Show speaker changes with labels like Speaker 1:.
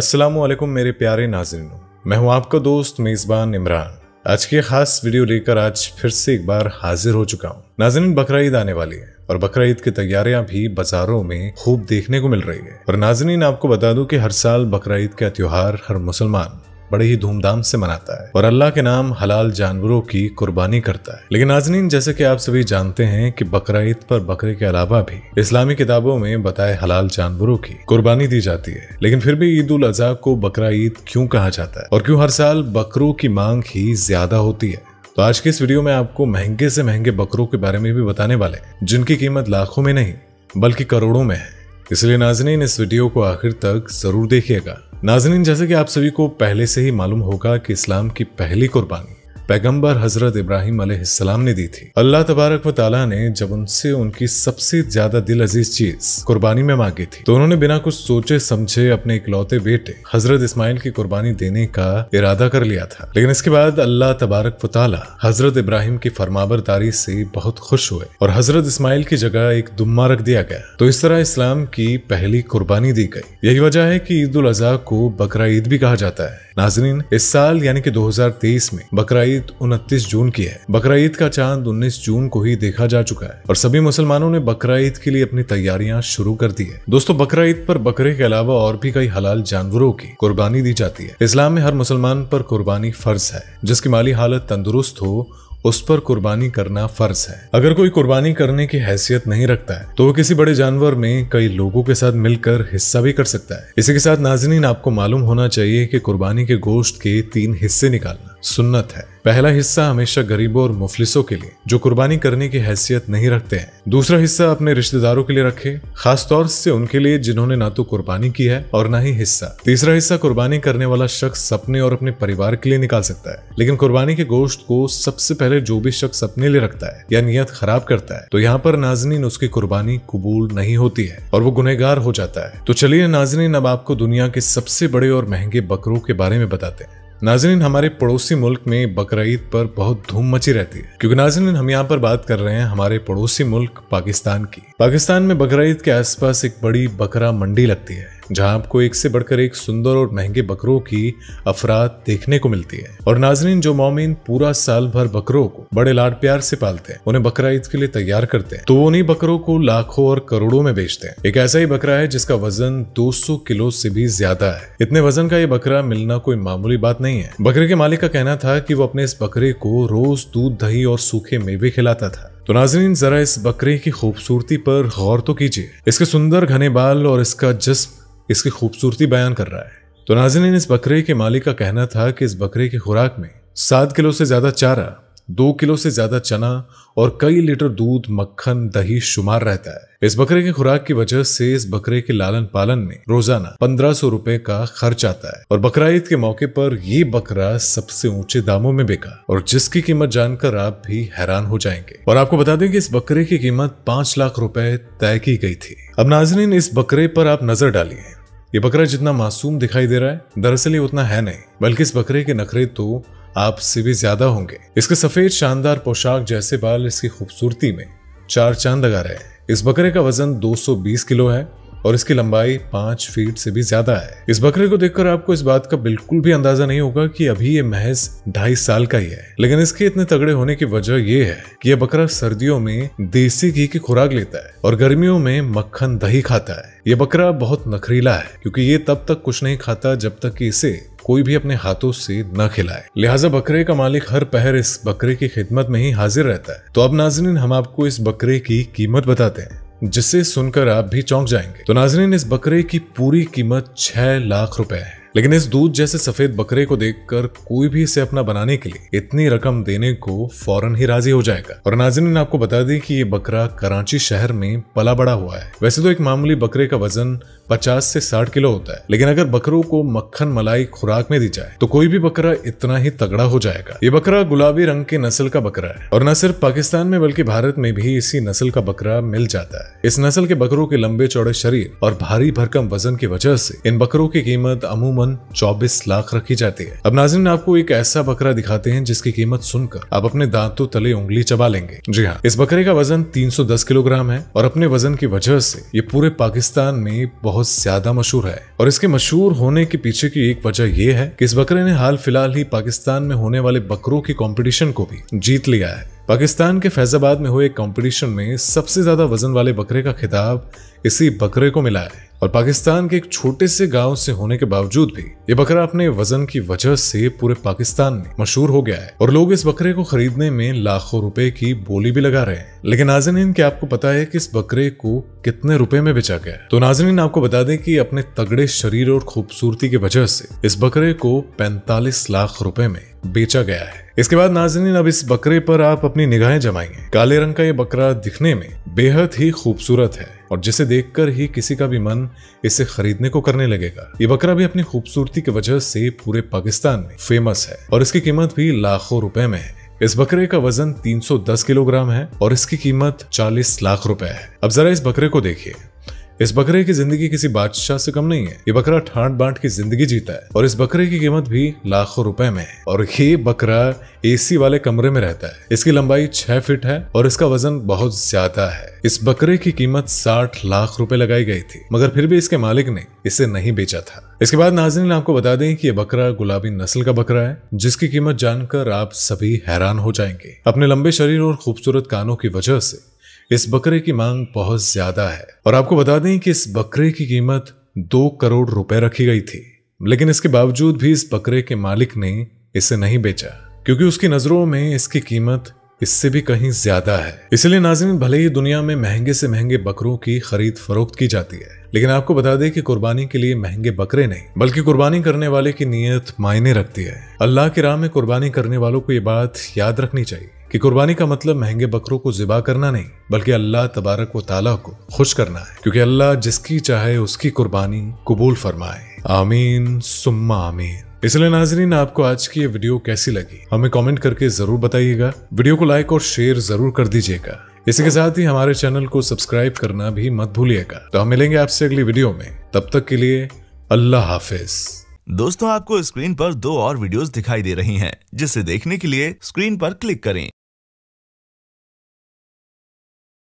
Speaker 1: अस्सलाम वालेकुम मेरे प्यारे नाजरीनों मैं हूं आपका दोस्त मेज़बान इमरान आज की खास वीडियो लेकर आज फिर से एक बार हाजिर हो चुका हूं नाजरीन बकरा ईद आने वाली है और बकरा ईद की तैयारियां भी बाजारों में खूब देखने को मिल रही है और नाजरीन आपको बता दूं कि हर साल बकरा ईद का त्यौहार हर मुसलमान बड़े ही धूमधाम से मनाता है और अल्लाह के नाम हलाल जानवरों की कुर्बानी करता है लेकिन नाजनीन जैसे कि आप सभी जानते हैं कि बकरा ईद पर बकरे के अलावा भी इस्लामी किताबों में बताए हलाल जानवरों की कुर्बानी दी जाती है लेकिन फिर भी ईद उल अजहा को बकरा ईद क्यों कहा जाता है और क्यों हर साल बकरों की मांग ही ज्यादा होती है तो आज के इस वीडियो में आपको महंगे से महंगे बकरों के बारे में भी बताने वाले जिनकी कीमत लाखों में नहीं बल्कि करोड़ों में है इसलिए नाजनीन इस वीडियो को आखिर तक जरूर देखिएगा नाजरीन जैसे कि आप सभी को पहले से ही मालूम होगा कि इस्लाम की पहली कुर्बानी पैगंबर हजरत इब्राहिम अलैहिस्सलाम ने दी थी अल्लाह तबारक व ताला ने जब उनसे उनकी सबसे ज्यादा दिल अजीज चीज कुर्बानी में मांगी थी तो उन्होंने बिना कुछ सोचे समझे अपने इकलौते बेटे हजरत इस्माइल की कुर्बानी देने का इरादा कर लिया था लेकिन इसके बाद अल्लाह तबारक व ताला हजरत इब्राहिम की फरमाबरदारी से बहुत खुश हुए और हजरत इस्माइल की जगह एक दुम्मा रख दिया गया तो इस तरह इस्लाम की पहली कुर्बानी दी गई यही वजह है की ईद उल अजहा को बकरा ईद भी कहा जाता है नाजरीन इस साल यानी कि 2023 में बकरा ईद उनतीस जून की है बकरा ईद का चांद 19 जून को ही देखा जा चुका है और सभी मुसलमानों ने बकरा ईद के लिए अपनी तैयारियां शुरू कर दी है दोस्तों बकरा ईद पर बकरे के अलावा और भी कई हलाल जानवरों की कुर्बानी दी जाती है इस्लाम में हर मुसलमान पर कुर्बानी फर्ज है जिसकी माली हालत तंदुरुस्त हो उस पर कुर्बानी करना फर्ज है अगर कोई कुर्बानी करने की हैसियत नहीं रखता है तो वो किसी बड़े जानवर में कई लोगों के साथ मिलकर हिस्सा भी कर सकता है इसी के साथ नाजनीन आपको मालूम होना चाहिए कि कुर्बानी के गोश्त के तीन हिस्से निकालना सुन्नत है पहला हिस्सा हमेशा गरीबों और मुफलिसों के लिए जो कुर्बानी करने की हैसियत नहीं रखते हैं दूसरा हिस्सा अपने रिश्तेदारों के लिए रखे खास तौर से उनके लिए जिन्होंने ना तो कुर्बानी की है और ना ही हिस्सा तीसरा हिस्सा कुर्बानी करने वाला शख्स सपने और अपने परिवार के लिए निकाल सकता है लेकिन कुर्बानी के गोश्त को सबसे पहले जो भी शख्स अपने लिए रखता है या नीयत खराब करता है तो यहाँ पर नाजनीन उसकी कुर्बानी कबूल नहीं होती है और वो गुनहगार हो जाता है तो चलिए नाजनीन अब आपको दुनिया के सबसे बड़े और महंगे बकरों के बारे में बताते हैं नाजरीन हमारे पड़ोसी मुल्क में बकरीद पर बहुत धूम मची रहती है क्योंकि नाजरीन हम यहाँ पर बात कर रहे हैं हमारे पड़ोसी मुल्क पाकिस्तान की पाकिस्तान में बकरीद के आसपास एक बड़ी बकरा मंडी लगती है जहां आपको एक से बढ़कर एक सुंदर और महंगे बकरों की अफराद देखने को मिलती है और नाजरीन जो मोमिन पूरा साल भर बकरों को बड़े लाड प्यार से पालते हैं उन्हें बकरा ईद के लिए तैयार करते हैं तो वो उन्हीं बकरों को लाखों और करोड़ों में बेचते हैं एक ऐसा ही बकरा है जिसका वजन 200 किलो से भी ज्यादा है इतने वजन का ये बकरा मिलना कोई मामूली बात नहीं है बकरे के मालिक का कहना था की वो अपने इस बकरे को रोज दूध दही और सूखे मेवे खिलाता था तो नाजरीन जरा इस बकरे की खूबसूरती पर गौर तो कीजिए इसके सुंदर घने बाल और इसका जिस्म इसकी खूबसूरती बयान कर रहा है तो नाजिन इस बकरे के मालिक का कहना था कि इस बकरे की खुराक में सात किलो से ज्यादा चारा दो किलो से ज्यादा चना और कई लीटर दूध मक्खन दही शुमार रहता है इस बकरे की खुराक की वजह से इस बकरे के लालन पालन में रोजाना पंद्रह सौ रूपए का खर्च आता है और बकरा ईद के मौके पर ये बकरा सबसे ऊंचे दामों में बिका और जिसकी कीमत जानकर आप भी हैरान हो जाएंगे और आपको बता दें कि इस बकरे की कीमत पांच लाख रुपए तय की गई थी अब नाजरीन इस बकरे पर आप नजर डालिए ये बकरा जितना मासूम दिखाई दे रहा है दरअसल ये उतना है नहीं बल्कि इस बकरे के नखरे तो आपसे भी ज्यादा होंगे इसके सफेद शानदार पोशाक जैसे बाल इसकी खूबसूरती में चार चांद लगा रहे हैं इस बकरे का वजन 220 किलो है और इसकी लंबाई पांच फीट से भी ज्यादा है इस बकरे को देखकर आपको इस बात का बिल्कुल भी अंदाजा नहीं होगा कि अभी ये महज ढाई साल का ही है लेकिन इसके इतने तगड़े होने की वजह ये है कि यह बकरा सर्दियों में देसी घी की खुराक लेता है और गर्मियों में मक्खन दही खाता है ये बकरा बहुत नखरीला है क्योंकि ये तब तक कुछ नहीं खाता जब तक कि इसे कोई भी अपने हाथों से न खिलाए लिहाजा बकरे का मालिक हर पहर इस बकरे की खिदमत में ही हाजिर रहता है तो अब नाजरीन हम आपको इस बकरे की कीमत बताते हैं जिसे सुनकर आप भी चौंक जाएंगे तो नाजरीन इस बकरे की पूरी कीमत छह लाख रुपए है लेकिन इस दूध जैसे सफेद बकरे को देखकर कोई भी इसे अपना बनाने के लिए इतनी रकम देने को फौरन ही राजी हो जाएगा और नाजिन ने आपको बता दी कि ये बकरा कराची शहर में पला बड़ा हुआ है वैसे तो एक मामूली बकरे का वजन पचास से साठ किलो होता है लेकिन अगर बकरों को मक्खन मलाई खुराक में दी जाए तो कोई भी बकरा इतना ही तगड़ा हो जाएगा ये बकरा गुलाबी रंग के नस्ल का बकरा है और न सिर्फ पाकिस्तान में बल्कि भारत में भी इसी नस्ल का बकरा मिल जाता है इस नस्ल के बकरों के लंबे चौड़े शरीर और भारी भरकम वजन की वजह से इन बकरों की कीमत अमूमन चौबीस लाख रखी जाती है अब नाजिन आपको एक ऐसा बकरा दिखाते हैं जिसकी कीमत सुनकर आप अपने दांतों तले उंगली चबा लेंगे जी हाँ इस बकरे का वजन तीन किलोग्राम है और अपने वजन की वजह से ये पूरे पाकिस्तान में बहुत बहुत ज्यादा मशहूर है और इसके मशहूर होने के पीछे की एक वजह यह है कि इस बकरे ने हाल फिलहाल ही पाकिस्तान में होने वाले बकरों के कॉम्पिटिशन को भी जीत लिया है पाकिस्तान के फैजाबाद में हुए कंपटीशन कॉम्पिटिशन में सबसे ज्यादा वजन वाले बकरे का खिताब इसी बकरे को मिला है और पाकिस्तान के एक छोटे से गांव से होने के बावजूद भी ये बकरा अपने वजन की वजह से पूरे पाकिस्तान में मशहूर हो गया है और लोग इस बकरे को खरीदने में लाखों रुपए की बोली भी लगा रहे हैं लेकिन नाजनीन क्या आपको पता है कि इस बकरे को कितने रुपए में बेचा गया है तो नाजनीन आपको बता दें कि अपने तगड़े शरीर और खूबसूरती की वजह से इस बकरे को पैंतालीस लाख रुपए में बेचा गया है इसके बाद नाजनीन अब इस बकरे पर आप अपनी निगाहें जमाएंगे काले रंग का ये बकरा दिखने में बेहद ही खूबसूरत है और जिसे देखकर ही किसी का भी मन इसे खरीदने को करने लगेगा ये बकरा भी अपनी खूबसूरती की वजह से पूरे पाकिस्तान में फेमस है और इसकी कीमत भी लाखों रुपए में है इस बकरे का वजन 310 किलोग्राम है और इसकी कीमत 40 लाख रुपए है अब जरा इस बकरे को देखिए इस बकरे की जिंदगी किसी बादशाह से कम नहीं है ये बकरा ठाट बांट की जिंदगी जीता है और इस बकरे की कीमत भी लाखों रुपए में है और ये बकरा एसी वाले कमरे में रहता है इसकी लंबाई छह फीट है और इसका वजन बहुत ज्यादा है इस बकरे की कीमत साठ लाख रुपए लगाई गई थी मगर फिर भी इसके मालिक ने इसे नहीं बेचा था इसके बाद नाजरीन आपको बता दें कि यह बकरा गुलाबी नस्ल का बकरा है जिसकी कीमत जानकर आप सभी हैरान हो जाएंगे अपने लंबे शरीर और खूबसूरत कानों की वजह से इस बकरे की मांग बहुत ज्यादा है और आपको बता दें कि इस बकरे की कीमत दो करोड़ रुपए रखी गई थी लेकिन इसके बावजूद भी इस बकरे के मालिक ने इसे नहीं बेचा क्योंकि उसकी नजरों में इसकी कीमत इससे भी कहीं ज्यादा है इसलिए नाजिन भले ही दुनिया में महंगे से महंगे बकरों की खरीद फरोख्त की जाती है लेकिन आपको बता दें कि कुर्बानी के लिए महंगे बकरे नहीं बल्कि कुर्बानी करने वाले की नीयत मायने रखती है अल्लाह के राह में कुर्बानी करने वालों को ये बात याद रखनी चाहिए कि कुर्बानी का मतलब महंगे बकरों को जिबा करना नहीं बल्कि अल्लाह तबारक व ताला को खुश करना है क्योंकि अल्लाह जिसकी चाहे उसकी कुर्बानी कबूल फरमाए आमीन सुम्मा आमीन इसलिए नाजरीन आपको आज की ये वीडियो कैसी लगी हमें कमेंट करके जरूर बताइएगा वीडियो को लाइक और शेयर जरूर कर दीजिएगा इसी के साथ ही हमारे चैनल को सब्सक्राइब करना भी मत भूलिएगा तो हम मिलेंगे आपसे अगली वीडियो में तब तक के लिए अल्लाह हाफिज दोस्तों आपको स्क्रीन पर दो और वीडियोस दिखाई दे रही हैं जिसे देखने के लिए स्क्रीन पर क्लिक करें